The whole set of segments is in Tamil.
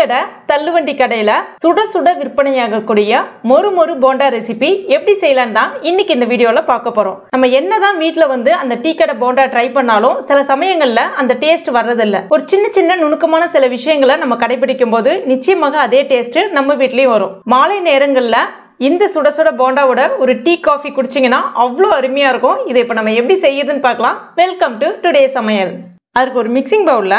கடை தள்ளுவண்டி கடையில் சுட சுட விற்பனையாகக்கூடிய மொறு மொறு போண்டா ரெசிபி எப்படி செய்யலான்னு தான் இன்னைக்கு இந்த வீடியோவில் பார்க்க போகிறோம் நம்ம என்னதான் வீட்டில் வந்து அந்த டீ கடை போண்டா ட்ரை பண்ணாலும் சில சமயங்களில் அந்த டேஸ்ட் வர்றதில்லை ஒரு சின்ன சின்ன நுணுக்கமான சில விஷயங்களை நம்ம கடைபிடிக்கும் போது நிச்சயமாக அதே டேஸ்ட் நம்ம வீட்லேயும் வரும் மாலை நேரங்களில் இந்த சுட சுட போண்டாவோட ஒரு டீ காஃபி குடிச்சிங்கன்னா அவ்வளோ அருமையாக இருக்கும் இதை இப்போ நம்ம எப்படி செய்யுதுன்னு பார்க்கலாம் வெல்கம் டு டுடே சமையல் அதுக்கு ஒரு மிக்சிங் பவுலில்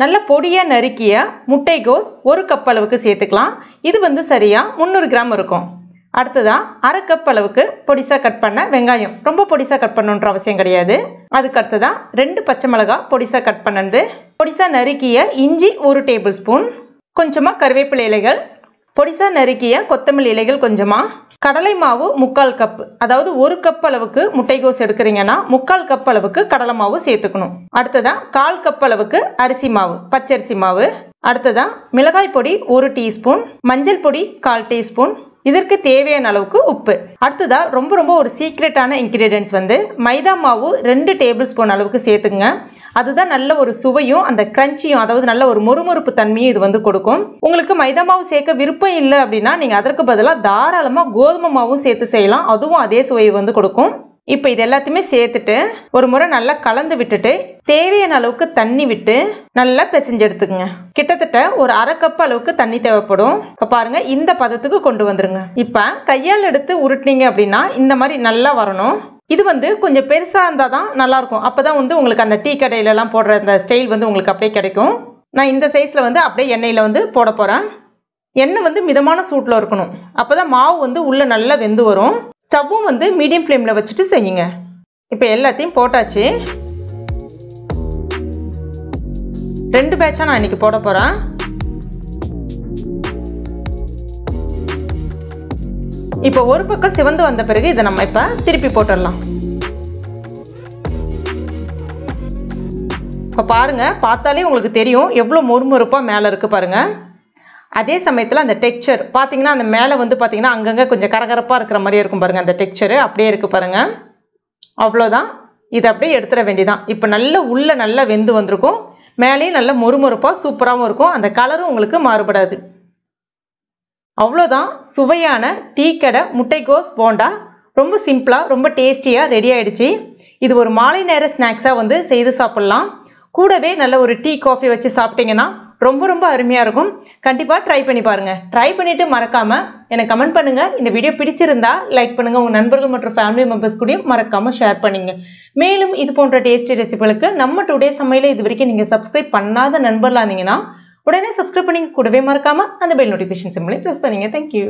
நல்ல பொடியாக நறுக்கிய முட்டைகோஸ் ஒரு கப் அளவுக்கு சேர்த்துக்கலாம் இது வந்து சரியாக முந்நூறு கிராம் இருக்கும் அடுத்ததாக அரை கப் அளவுக்கு பொடிசாக கட் பண்ண வெங்காயம் ரொம்ப பொடிசாக கட் பண்ணுன்ற அவசியம் கிடையாது அதுக்கு அடுத்ததாக ரெண்டு பச்சை மிளகாய் பொடிசாக கட் பண்ணது பொடிசாக நறுக்கிய இஞ்சி ஒரு டேபிள் ஸ்பூன் கொஞ்சமாக கருவேப்பிலை இலைகள் பொடிசாக நறுக்கிய கொத்தமல்லி இலைகள் கொஞ்சமாக கடலை மாவு முக்கால் கப் அதாவது ஒரு கப் அளவுக்கு முட்டைகோஸ் எடுக்கிறீங்கன்னா முக்கால் கப் அளவுக்கு கடலை மாவு சேர்த்துக்கணும் அடுத்ததா கால் கப் அளவுக்கு அரிசி மாவு பச்சரிசி மாவு அடுத்ததா மிளகாய் பொடி ஒரு டீஸ்பூன் மஞ்சள் பொடி கால் டீஸ்பூன் இதற்கு தேவையான அளவுக்கு உப்பு அடுத்ததாக ரொம்ப ரொம்ப ஒரு சீக்ரெட்டான இன்க்ரீடியன்ஸ் வந்து மைதா மாவு ரெண்டு டேபிள் ஸ்பூன் அளவுக்கு சேர்த்துக்குங்க அதுதான் நல்ல ஒரு சுவையும் அந்த கிரன்ச்சியும் அதாவது நல்ல ஒரு மொறுமொறுப்பு தன்மையும் இது வந்து கொடுக்கும் உங்களுக்கு மைதா மாவு சேர்க்க விருப்பம் இல்லை அப்படின்னா நீங்கள் அதற்கு பதிலாக தாராளமாக கோதுமை மாவும் சேர்த்து செய்யலாம் அதுவும் அதே சுவையை வந்து கொடுக்கும் இப்போ இது எல்லாத்தையுமே சேர்த்துட்டு ஒரு முறை நல்லா கலந்து விட்டுட்டு தேவையான அளவுக்கு தண்ணி விட்டு நல்லா பிசைஞ்சு எடுத்துக்கோங்க கிட்டத்தட்ட ஒரு அரை கப் அளவுக்கு தண்ணி தேவைப்படும் இப்போ பாருங்க இந்த பதத்துக்கு கொண்டு வந்துருங்க இப்போ கையால் எடுத்து உருட்டினீங்க அப்படின்னா இந்த மாதிரி நல்லா வரணும் இது வந்து கொஞ்சம் பெருசாக இருந்தால் தான் நல்லாயிருக்கும் அப்போ தான் வந்து உங்களுக்கு அந்த டீ கடையிலலாம் போடுற அந்த ஸ்டைல் வந்து உங்களுக்கு அப்படியே கிடைக்கும் நான் இந்த சைஸில் வந்து அப்படியே எண்ணெயில் வந்து போட போகிறேன் எண்ணெய் வந்து மிதமான சூட்டில் இருக்கணும் அப்போ தான் மாவு வந்து உள்ளே நல்லா வெந்து வரும் ஸ்டவ்வும் வந்து மீடியம் ஃப்ளேமில் வச்சுட்டு செய்யுங்க இப்போ எல்லாத்தையும் போட்டாச்சு ரெண்டு பேட்சாக நான் இன்றைக்கி போட போகிறேன் இப்போ ஒரு பக்கம் சிவந்து வந்த பிறகு இதை நம்ம இப்போ திருப்பி போட்டுடலாம் இப்போ பாருங்கள் பார்த்தாலே உங்களுக்கு தெரியும் எவ்வளோ மொறுமொறுப்பாக மேலே இருக்குது பாருங்கள் அதே சமயத்தில் அந்த டெக்ஸ்சர் பார்த்தீங்கன்னா அந்த மேலே வந்து பார்த்தீங்கன்னா அங்கங்கே கொஞ்சம் கரகரப்பாக இருக்கிற மாதிரி இருக்கும் பாருங்கள் அந்த டெக்ஸ்சரு அப்படியே இருக்குது பாருங்கள் அவ்வளோதான் இதை அப்படியே எடுத்துட வேண்டியதான் இப்போ நல்ல உள்ளே நல்லா வெந்து வந்திருக்கும் மேலேயும் நல்ல மொறுமொறுப்பாக சூப்பராகவும் இருக்கும் அந்த கலரும் உங்களுக்கு மாறுபடாது அவ்வளோதான் சுவையான டீ கடை முட்டைக்கோஸ் போண்டா ரொம்ப சிம்பிளாக ரொம்ப டேஸ்டியாக ரெடி ஆகிடுச்சி இது ஒரு மாலை நேர ஸ்நாக்ஸாக வந்து செய்து சாப்பிட்லாம் கூடவே நல்ல ஒரு டீ காஃபி வச்சு சாப்பிட்டீங்கன்னா ரொம்ப ரொம்ப அருமையாக இருக்கும் கண்டிப்பாக ட்ரை பண்ணி பாருங்கள் ட்ரை பண்ணிவிட்டு மறக்காமல் எனக்கு கமெண்ட் பண்ணுங்கள் இந்த வீடியோ பிடிச்சிருந்தா லைக் பண்ணுங்கள் உங்கள் நண்பர்கள் மற்றும் ஃபேமிலி மெம்பர்ஸ் கூடயும் மறக்காமல் ஷேர் பண்ணுங்க மேலும் இது போன்ற டேஸ்டி ரெசிபிகளுக்கு நம்ம டுடே சமையல இது வரைக்கும் நீங்கள் சப்ஸ்கிரைப் பண்ணாத நண்பர்லாம் இருந்தீங்கன்னா உடனே சப்ஸ்கிரைப் பண்ணி கூடவே மறக்காம அந்த பெல் நோட்டிஃபிகேஷன் சிம்லையும் ப்ரெஸ் பண்ணுங்க தேங்க்யூ